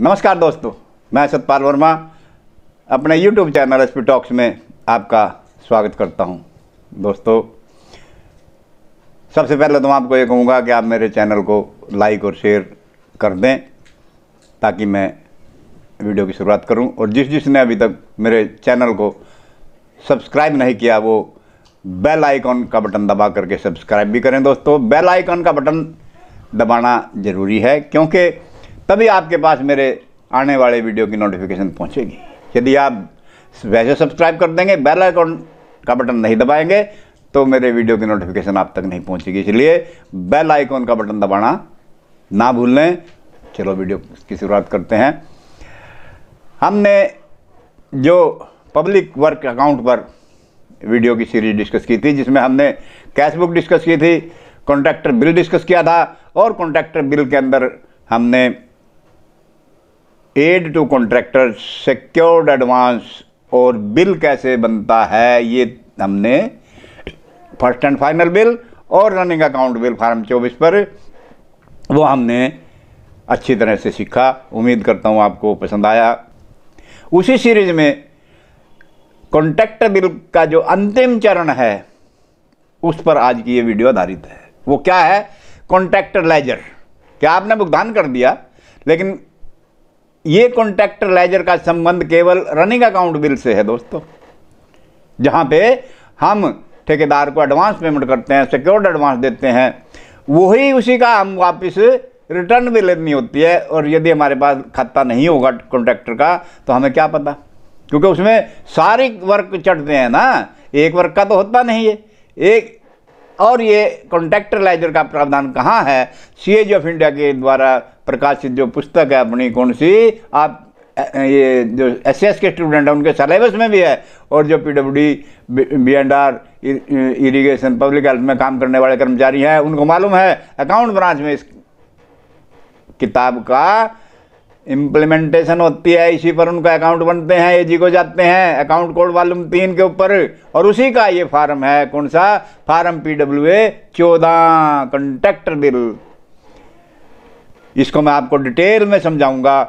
नमस्कार दोस्तों मैं सतपाल वर्मा अपने यूट्यूब चैनल एस टॉक्स में आपका स्वागत करता हूं दोस्तों सबसे पहले तो मैं आपको ये कहूँगा कि आप मेरे चैनल को लाइक और शेयर कर दें ताकि मैं वीडियो की शुरुआत करूं और जिस जिसने अभी तक मेरे चैनल को सब्सक्राइब नहीं किया वो बेल आइकॉन का बटन दबा करके सब्सक्राइब भी करें दोस्तों बेल आइकॉन का बटन दबाना ज़रूरी है क्योंकि तभी आपके पास मेरे आने वाले वीडियो की नोटिफिकेशन पहुंचेगी यदि आप वैसे सब्सक्राइब कर देंगे बेल आइकॉन का बटन नहीं दबाएंगे तो मेरे वीडियो की नोटिफिकेशन आप तक नहीं पहुंचेगी इसलिए बेल आइकॉन का बटन दबाना ना भूलें चलो वीडियो की शुरुआत करते हैं हमने जो पब्लिक वर्क अकाउंट पर वीडियो की सीरीज डिस्कस की थी जिसमें हमने कैश बुक डिस्कस की थी कॉन्ट्रैक्टर बिल डिस्कस किया था और कॉन्ट्रैक्टर बिल के अंदर हमने add to contractor secured advance और बिल कैसे बनता है ये हमने फर्स्ट एंड फाइनल बिल और रनिंग अकाउंट बिल फार्म चौबीस पर वो हमने अच्छी तरह से सीखा उम्मीद करता हूँ आपको पसंद आया उसी सीरीज में कॉन्ट्रैक्टर बिल का जो अंतिम चरण है उस पर आज की ये वीडियो आधारित है वो क्या है कॉन्ट्रैक्टर लेजर क्या आपने भुगतान कर दिया लेकिन ये कॉन्ट्रैक्टर लेजर का संबंध केवल रनिंग अकाउंट बिल से है दोस्तों जहां पे हम ठेकेदार को एडवांस पेमेंट करते हैं सिक्योर्ड एडवांस देते हैं वही उसी का हम वापस रिटर्न भी लेनी होती है और यदि हमारे पास खाता नहीं होगा कॉन्ट्रैक्टर का तो हमें क्या पता क्योंकि उसमें सारे वर्क चढ़ते हैं ना एक वर्क का तो होता नहीं है एक और ये कॉन्ट्रैक्टरलाइजर का प्रावधान कहाँ है सी एज ऑफ इंडिया के द्वारा प्रकाशित जो पुस्तक है अपनी कौन सी आप ये जो एस के स्टूडेंट हैं उनके सिलेबस में भी है और जो P W D B and R irrigation public health में काम करने वाले कर्मचारी हैं उनको मालूम है अकाउंट ब्रांच में इस किताब का इम्प्लीमेंटेशन होती है इसी पर उनका अकाउंट बनते हैं एजी को जाते हैं अकाउंट कोड वालूम तीन के ऊपर और उसी का ये फार्म है कौन सा फार्म पी डब्ल्यू ए चौदह कंट्रैक्टर बिल इसको मैं आपको डिटेल में समझाऊंगा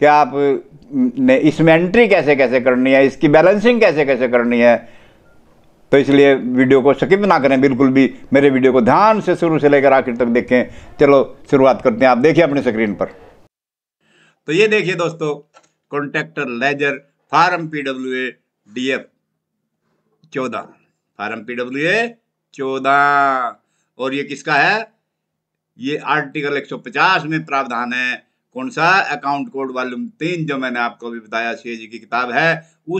कि आप ने इसमें एंट्री कैसे कैसे करनी है इसकी बैलेंसिंग कैसे कैसे करनी है तो इसलिए वीडियो को स्किप ना करें बिल्कुल भी मेरे वीडियो को ध्यान से शुरू से लेकर आखिर तक देखें चलो शुरुआत करते हैं आप देखिए अपने स्क्रीन पर तो ये देखिए दोस्तों contractor ledger form PW A D F चौदह फार्म पीडब्ल्यू ए चौदह और ये किसका है ये आर्टिकल 150 में प्रावधान है कौन सा अकाउंट कोड वॉल्यूम तीन जो मैंने आपको अभी बताया सी जी की किताब है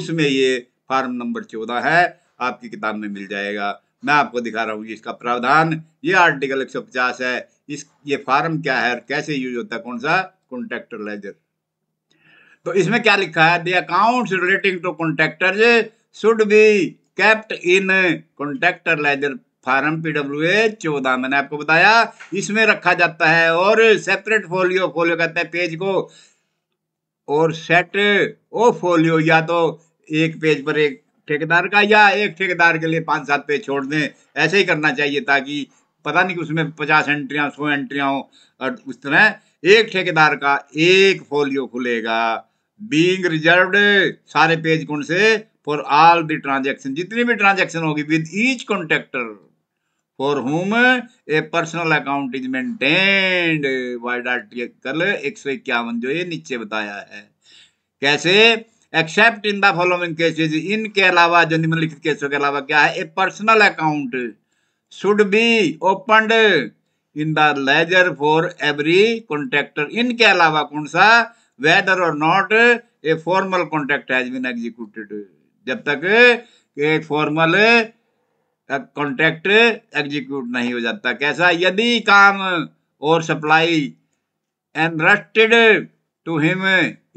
उसमें ये फार्म नंबर चौदह है आपकी किताब में मिल जाएगा मैं आपको दिखा रहा हूँ इसका प्रावधान ये आर्टिकल 150 है इस ये फार्म क्या है और कैसे यूज होता है कौन सा कॉन्ट्रैक्टर लेजर तो इसमें क्या लिखा है accounts relating to contractors should be kept in contractor ledger form PW A चौदह मैंने आपको बताया इसमें रखा जाता है और सेपरेट फोलियो फोलियो कहते हैं पेज को और सेट ओ फोलियो या तो एक पेज पर एक ठेकेदार का या एक ठेकेदार के लिए पांच सात पेज छोड़ दें ऐसे ही करना चाहिए ताकि पता नहीं कि उसमें पचास एंट्रियां सौ एंट्रियां हो और उस तरह एक ठेकेदार का एक फोलियो खुलेगा बींग रिजर्व सारे पेज कुंड से फॉर ऑल द ट्रांजेक्शन जितनी भी ट्रांजेक्शन होगी with each contractor for whom a personal account is maintained एक सौ इक्यावन जो ये नीचे बताया है कैसे except in the following cases इनके अलावा जो निम्नलिखित केसों के अलावा क्या है a personal account should be opened in the ledger for every contractor इनके अलावा कौन सा वेदर और not a formal contract has been executed जब तक एक फॉर्मल कॉन्ट्रैक्ट एग्जीक्यूट नहीं हो जाता कैसा यदि काम और supply trusted to him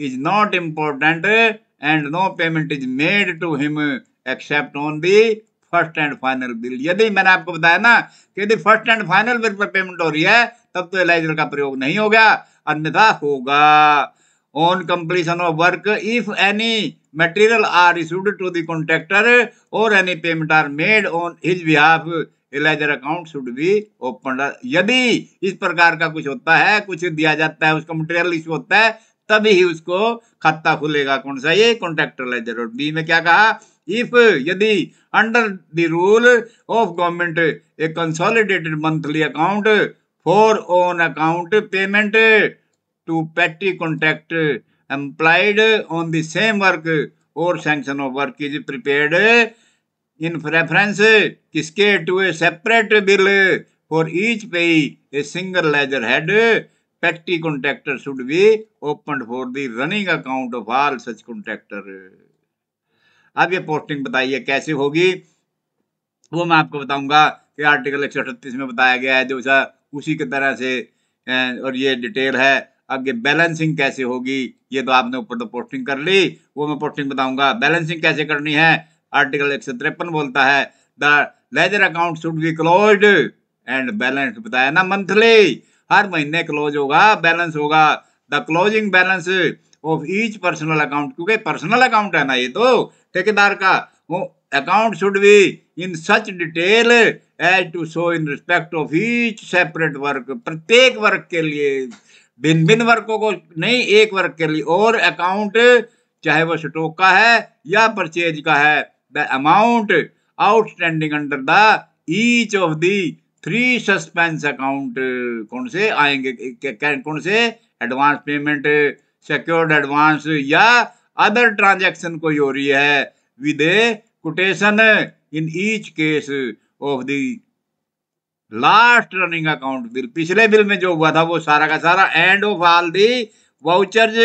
is not important and no payment is made to him except on the first and final bill यदि मैंने आपको बताया ना कि यदि फर्स्ट एंड फाइनल बिल पर पेमेंट हो रही है तब तो एलाइजर का प्रयोग नहीं होगा अन्यथा होगा on completion of work if any material are issued to the contractor or any payment are made on his behalf a ledger account should be open यदि इस प्रकार का कुछ होता है कुछ दिया जाता है उसका मटेरियल इश्यू होता है तभी ही उसको खत्ता खुलेगा कौन सा ये कॉन्ट्रैक्टर लेजर और बी में क्या कहा इफ यदि under the rule of government a consolidated monthly account for own account payment to petty contract employed on the same work और sanction of work is prepared in reference किसके to a separate bill for each pay a single ledger head petty contractor should be open for the running account of all such contractor अब ये posting बताइए कैसे होगी वो मैं आपको बताऊंगा कि आर्टिकल एक में बताया गया है जो सा उसी की तरह से और ये डिटेल है आगे बैलेंसिंग कैसे होगी ये तो आपने ऊपर तो पोस्टिंग कर ली वो मैं पोस्टिंग बताऊंगा बैलेंसिंग कैसे करनी है आर्टिकल एक बोलता है the ledger account should be close and balance बताया ना मंथली हर महीने क्लोज होगा बैलेंस होगा the closing balance of each personal account क्योंकि पर्सनल अकाउंट है ना ये तो ठेकेदार का वो account should be in such detail as to show in respect of each separate work प्रत्येक वर्क के लिए भिन्न भिन्न वर्कों को नहीं एक वर्क के लिए और अकाउंट चाहे वो स्टॉक का है या परचेज का है the amount outstanding under the each of the three suspense account कौन से आएंगे कौन से एडवांस पेमेंट सिक्योर्ड एडवांस या अदर ट्रांजेक्शन कोई हो रही है with a quotation in each case of the last running account bill पिछले बिल में जो हुआ था वो सारा का सारा and of all the vouchers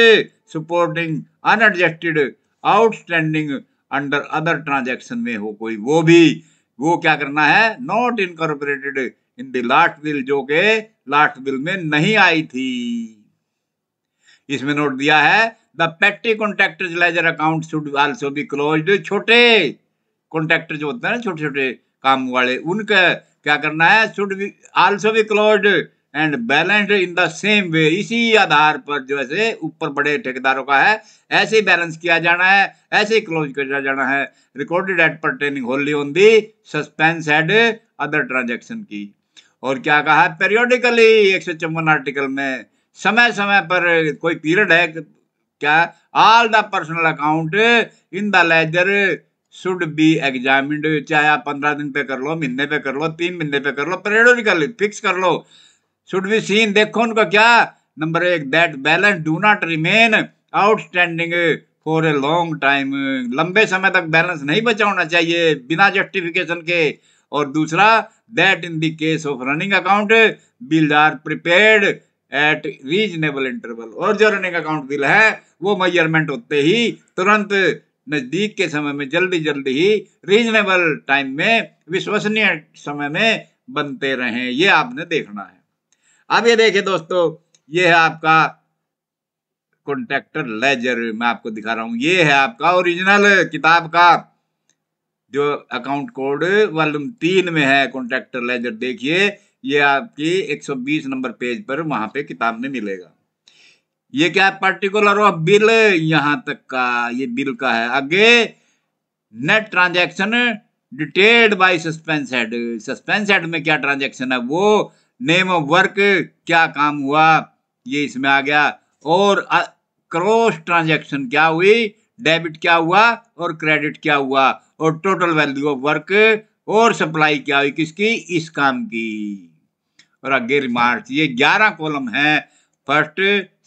supporting unadjusted outstanding under other transaction में हो कोई वो भी वो क्या करना है not incorporated in the last bill जो के लास्ट बिल में नहीं आई थी इसमें नोट दिया है the petty contractor ledger account should also be close छोटे कॉन्ट्रैक्टर जो होते हैं ना छोटे छोटे काम वाले उनके क्या करना है should be also be close and balanced in the same way इसी आधार पर जो है ऊपर बड़े ठेकेदारों का है ऐसे बैलेंस किया जाना है ऐसे क्लोज किया जाना है recorded at pertaining wholly on the suspense and other transaction की और क्या कहा है पेरियोडिकली एक सौ चौवन आर्टिकल में समय समय पर कोई पीरियड है क्या all the personal account in the ledger should be examine चाहे आप पंद्रह दिन पे कर लो महीने पे कर लो तीन महीने पे कर लो लो फिक्स कर लो शुड बी सीन देखो उनको क्या नंबर एक that balance do not remain outstanding for a long time लंबे समय तक बैलेंस नहीं बचा होना चाहिए बिना जस्टिफिकेशन के और दूसरा that in the case of running account bills are prepared at reasonable interval और जो रनिंग अकाउंट बिल है वो मेजरमेंट होते ही तुरंत नज़दीक के समय में जल्दी जल्दी ही रीजनेबल टाइम में विश्वसनीय समय में बनते रहे ये आपने देखना है अब ये देखिए दोस्तों ये है आपका कॉन्ट्रैक्टर लेजर मैं आपको दिखा रहा हूं ये है आपका ओरिजिनल किताब का जो अकाउंट कोड वॉल्यूम तीन में है कॉन्ट्रैक्टर लेजर देखिए ये आपकी 120 नंबर पेज पर वहां पे किताब में मिलेगा ये क्या है पर्टिकुलर ऑफ बिल यहां तक का ये बिल का है आगे net transaction detailed by suspense head suspense head में क्या ट्रांजैक्शन है वो नेम ऑफ वर्क क्या काम हुआ ये इसमें आ गया और क्रॉस ट्रांजैक्शन क्या हुई डेबिट क्या हुआ और क्रेडिट क्या हुआ और टोटल वैल्यू ऑफ वर्क और सप्लाई क्या हुई किसकी इस काम की और अगे रिमार्च ये ग्यारह कॉलम है फर्स्ट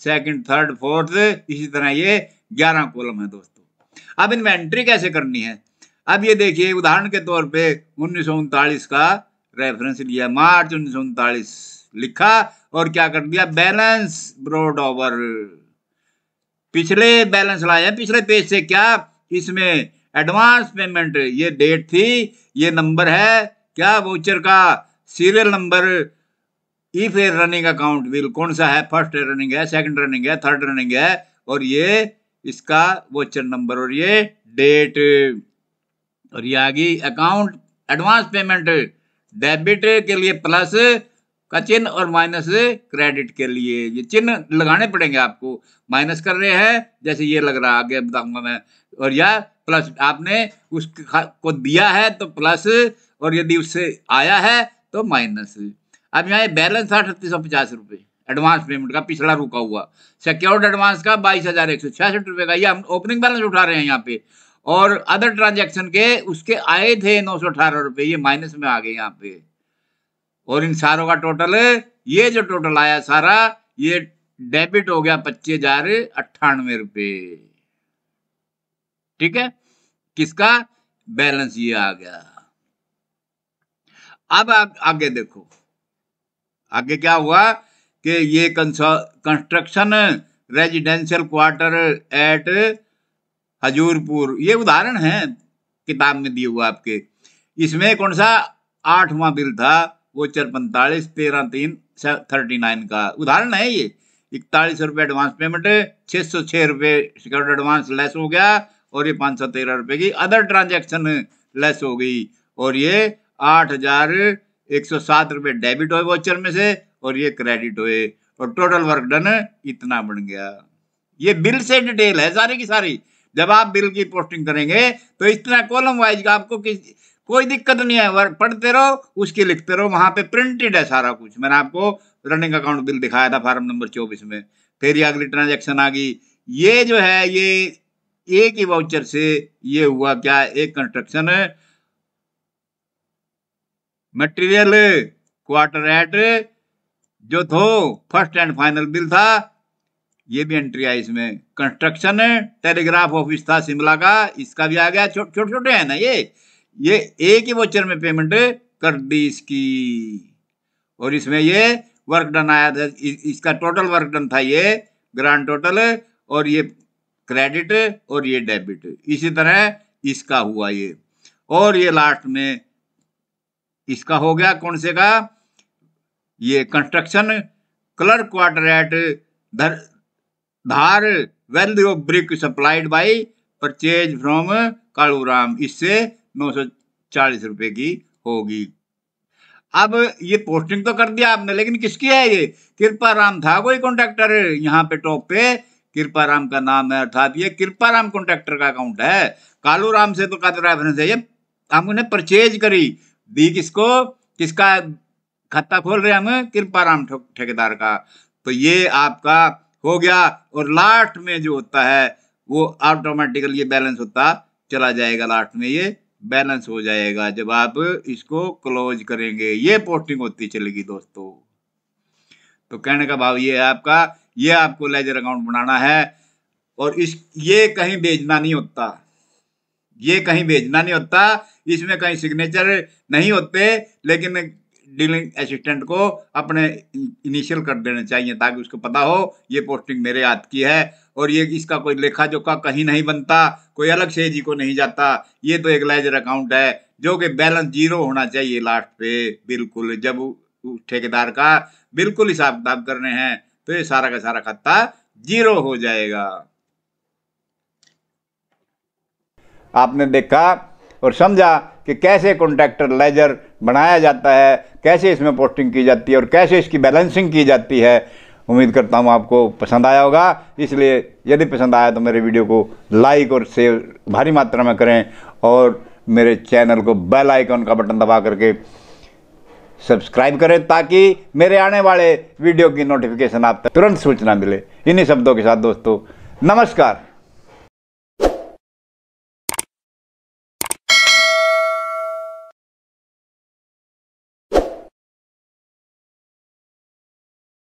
सेकंड थर्ड फोर्थ इसी तरह ये ग्यारह कॉलम है दोस्तों अब इनमें एंट्री कैसे करनी है अब ये देखिए उदाहरण के तौर पे उन्नीस का रेफरेंस लिया मार्च उन्नीस लिखा और क्या कर दिया बैलेंस ब्रोड ओवर पिछले बैलेंस लाया पिछले पेज से क्या इसमें एडवांस पेमेंट ये डेट थी ये नंबर है क्या वोचर का serial number if a running account will कौन सा है फर्स्ट रनिंग है सेकंड रनिंग है थर्ड रनिंग है और ये इसका वोचर नंबर और ये डेट और ये आ गई अकाउंट एडवांस पेमेंट डेबिट के लिए प्लस का चिन्ह और माइनस क्रेडिट के लिए ये चिन्ह लगाने पड़ेंगे आपको माइनस कर रहे हैं जैसे ये लग रहा है आगे बताऊंगा मैं और या प्लस आपने उसको दिया है तो प्लस और यदि उससे आया है तो माइनस अब यहाँ बैलेंस था अठतीस सौ पचास रुपये एडवांस पेमेंट का पिछला रुका हुआ सिक्योर्ड एडवांस का बाईस हजार एक सौ छियासठ रुपये का ये हम ओपनिंग बैलेंस उठा रहे हैं यहाँ पे और अदर ट्रांजेक्शन के उसके आए थे नौ सौ अठारह रुपये ये माइनस में आ गए यहाँ पे और इन सारों का टोटल ये जो टोटल आया सारा ये डेबिट हो गया पच्चीस हजार अट्ठानवे रुपये ठीक है किसका बैलेंस ये आ गया अब आप आगे देखो आगे क्या हुआ कि ये construction residential quarter at Hazurpur ये उदाहरण है किताब में दिए हुआ आपके इसमें कौन सा आठवां बिल था वो चर पैंतालीस तेरह तीन थर्टी नाइन का उदाहरण है ये इकतालीस रुपये एडवांस पेमेंट छः सौ छः रुपये सिक्योरिटी एडवांस लेस हो गया और ये पाँच सौ तेरह रुपये की अदर ट्रांजैक्शन लेस हो गई और ये आठ हजार एक सौ सात रुपये डेबिट हुए वॉचर में से और ये क्रेडिट हुए और टोटल वर्क डन इतना बन गया ये बिल से डिटेल है सारी की सारी जब आप बिल की पोस्टिंग करेंगे तो इस तरह कॉलम वाइज का आपको किस कोई दिक्कत नहीं है वर्क पढ़ते रहो उसकी लिखते रहो वहां पे प्रिंटेड है सारा कुछ मैंने आपको रनिंग अकाउंट बिल दिखाया था फार्म नंबर चौबीस में फिर ये अगली ट्रांजेक्शन आ गई ये जो है ये एक ही वाउचर से ये हुआ क्या एक कंस्ट्रक्शन है मटेरियल क्वार्टर एट जो थो फर्स्ट एंड फाइनल बिल था ये भी एंट्री आई इसमें कंस्ट्रक्शन टेलीग्राफ ऑफिस था शिमला का इसका भी आ गया छोटे छोटे छोट हैं ना ये ये एक ही वोचर में पेमेंट कर दी इसकी और इसमें ये वर्क डन आया था इसका टोटल वर्क डन था ये ग्रांड टोटल और ये क्रेडिट और ये डेबिट इसी तरह इसका हुआ ये और ये लास्ट में इसका हो गया कौन से का ये construction colour at Dhar value of brick supplied by purchase from Kaluram इससे नौ सौ चालीस रुपए की होगी अब ये पोस्टिंग तो कर दिया आपने लेकिन किसकी है ये कृपा राम था कोई कॉन्ट्रेक्टर यहाँ पे टॉप पे कृपा राम का नाम है अर्थात ये कृपा राम कॉन्ट्रेक्टर का अकाउंट है कालू राम से तो कहते रेफरेंस है ये हम उन्हें परचेज करी दी किसको किसका खत्ता खोल रहे हम कृपा राम ठेकेदार का तो ये आपका हो गया और लास्ट में जो होता है वो ऑटोमेटिकल ये बैलेंस होता चला जाएगा लास्ट में ये बैलेंस हो जाएगा जब आप इसको क्लोज करेंगे ये पोस्टिंग होती चलेगी दोस्तों तो कहने का भाव ये है आपका ये आपको लेजर अकाउंट बनाना है और इस ये कहीं भेजना नहीं होता ये कहीं भेजना नहीं होता इसमें कहीं सिग्नेचर नहीं होते लेकिन डीलिंग असिस्टेंट को अपने इनिशियल कर देने चाहिए ताकि उसको पता हो ये पोस्टिंग मेरे हाथ की है और ये इसका कोई लेखा जोखा कहीं नहीं बनता कोई अलग से जी को नहीं जाता ये तो एक लेजर अकाउंट है जो कि बैलेंस जीरो होना चाहिए लास्ट पे बिल्कुल जब ठेकेदार का बिल्कुल हिसाब किताब करने हैं तो ये सारा का सारा खत्ता जीरो हो जाएगा आपने देखा और समझा कि कैसे कॉन्ट्रैक्टर लेजर बनाया जाता है कैसे इसमें पोस्टिंग की जाती है और कैसे इसकी बैलेंसिंग की जाती है उम्मीद करता हूँ आपको पसंद आया होगा इसलिए यदि पसंद आया तो मेरे वीडियो को लाइक और शेयर भारी मात्रा में करें और मेरे चैनल को बेल आइकन का बटन दबा करके सब्सक्राइब करें ताकि मेरे आने वाले वीडियो की नोटिफिकेशन आप तक तुरंत सूचना मिले इन्हीं शब्दों के साथ दोस्तों नमस्कार